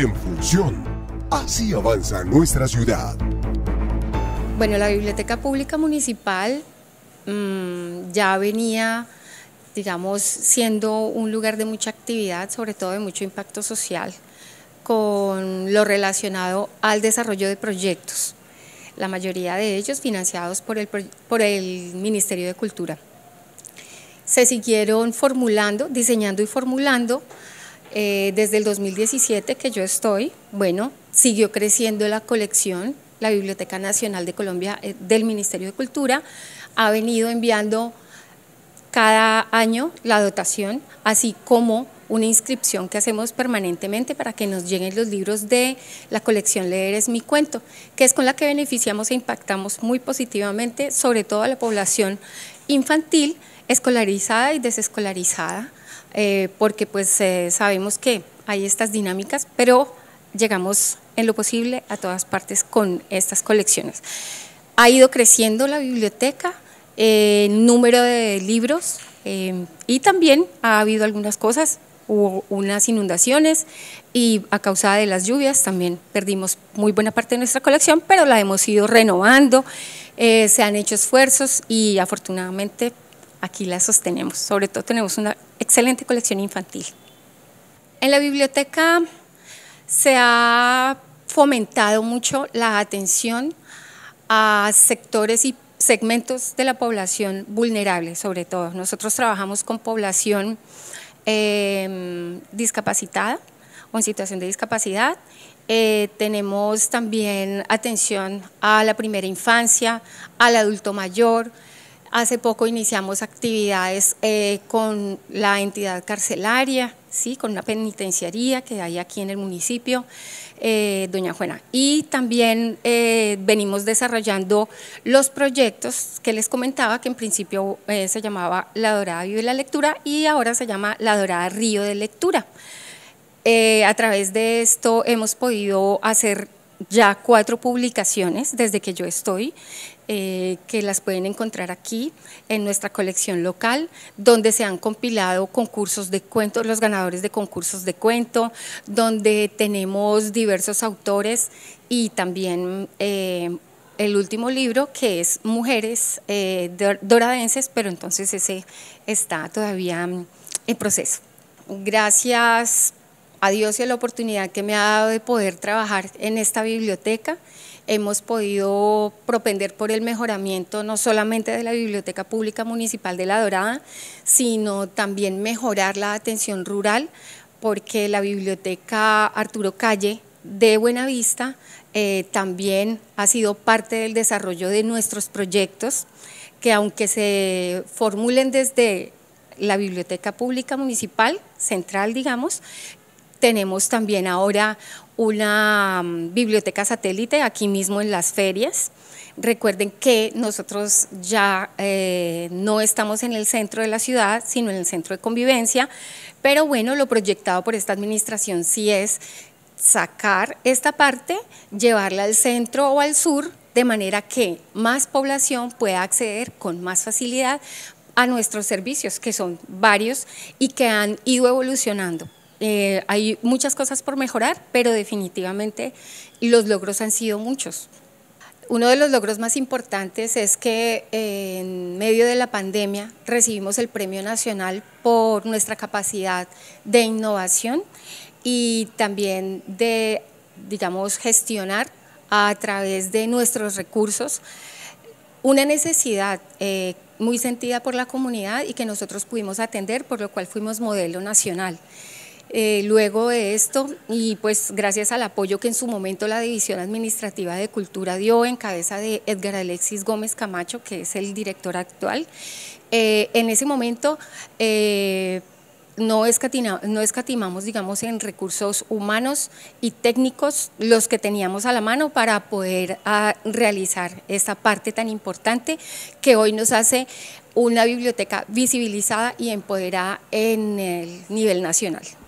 en función. Así avanza nuestra ciudad. Bueno, la Biblioteca Pública Municipal mm, ya venía, digamos, siendo un lugar de mucha actividad, sobre todo de mucho impacto social, con lo relacionado al desarrollo de proyectos, la mayoría de ellos financiados por el, por el Ministerio de Cultura. Se siguieron formulando, diseñando y formulando eh, desde el 2017 que yo estoy, bueno, siguió creciendo la colección. La Biblioteca Nacional de Colombia eh, del Ministerio de Cultura ha venido enviando cada año la dotación, así como una inscripción que hacemos permanentemente para que nos lleguen los libros de la colección Leer es mi cuento, que es con la que beneficiamos e impactamos muy positivamente sobre todo a la población infantil, escolarizada y desescolarizada, eh, porque pues eh, sabemos que hay estas dinámicas, pero llegamos en lo posible a todas partes con estas colecciones. Ha ido creciendo la biblioteca, el eh, número de libros y también ha habido algunas cosas, hubo unas inundaciones y a causa de las lluvias también perdimos muy buena parte de nuestra colección, pero la hemos ido renovando, se han hecho esfuerzos y afortunadamente aquí la sostenemos. Sobre todo tenemos una excelente colección infantil. En la biblioteca se ha fomentado mucho la atención a sectores y segmentos de la población vulnerable, sobre todo. Nosotros trabajamos con población em, discapacitada o en situación de discapacidad. Eh, tenemos también atención a la primera infancia, al adulto mayor, Hace poco iniciamos actividades eh, con la entidad carcelaria, ¿sí? con una penitenciaría que hay aquí en el municipio, eh, Doña Juana. Y también eh, venimos desarrollando los proyectos que les comentaba, que en principio se llamaba La Dorada y la Lectura y ahora se llama La Dorada Río de Lectura. a través de esto hemos podido hacer ya cuatro publicaciones desde que yo estoy, eh, que las pueden encontrar aquí en nuestra colección local, donde se han compilado concursos de cuentos, los ganadores de concursos de cuento, donde tenemos diversos autores y también eh, el último libro que es Mujeres eh, Doradenses, pero entonces ese está todavía en proceso. Gracias a Dios y a la oportunidad que me ha dado de poder trabajar en esta biblioteca. Hemos podido propender por el mejoramiento no solamente de la Biblioteca Pública Municipal de La Dorada, sino también mejorar la atención rural, porque la Biblioteca Arturo Calle de Buenavista eh, también ha sido parte del desarrollo de nuestros proyectos, que aunque se formulen desde la Biblioteca Pública Municipal Central, digamos, tenemos también ahora una mm, biblioteca satélite aquí mismo en las ferias. Recuerden que nosotros ya eh, no estamos en el centro de la ciudad, sino en el centro de convivencia, pero bueno, lo proyectado por esta administración sí es sacar esta parte, llevarla al centro o al sur, de manera que más población pueda acceder con más facilidad a nuestros servicios, que son varios y que han ido evolucionando. Eh, hay muchas cosas por mejorar, pero definitivamente los logros han sido muchos. Uno de los logros más importantes es que eh, en medio de la pandemia recibimos el Premio Nacional por nuestra capacidad de innovación y también de, digamos, gestionar a través de nuestros recursos una necesidad eh, muy sentida por la comunidad y que nosotros pudimos atender, por lo cual fuimos modelo nacional. Eh, luego de esto y pues gracias al apoyo que en su momento la División Administrativa de Cultura dio en cabeza de Edgar Alexis Gómez Camacho, que es el director actual, eh, en ese momento... Eh, no, no, escatimamos, digamos, en recursos humanos y técnicos los que teníamos a la mano para poder ah, realizar esta parte tan importante que hoy nos hace una biblioteca visibilizada y empoderada en el nivel nacional.